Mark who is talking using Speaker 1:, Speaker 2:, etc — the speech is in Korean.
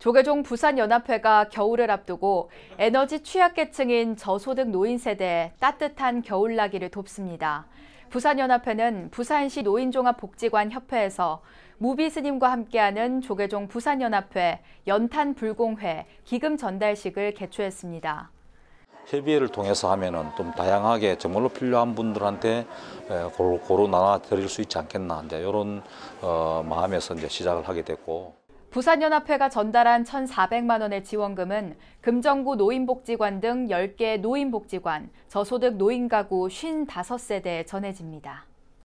Speaker 1: 조계종 부산연합회가 겨울을 앞두고 에너지 취약계층인 저소득 노인 세대에 따뜻한 겨울나기를 돕습니다. 부산연합회는 부산시 노인종합복지관 협회에서 무비스님과 함께하는 조계종 부산연합회 연탄불공회 기금전달식을 개최했습니다.
Speaker 2: 협의회를
Speaker 3: 통해서 하면좀 다양하게 정말로 필요한 분들한테 고루 나눠 드릴 수 있지 않겠나 이제 이런 어, 마음에서 이제 시작을 하게 됐고.
Speaker 1: 부산연합회가 전달한 1,400만 원의 지원금은 금정구 노인복지관 등 10개 노인복지관, 저소득 노인가구 55세대에 전해집니다.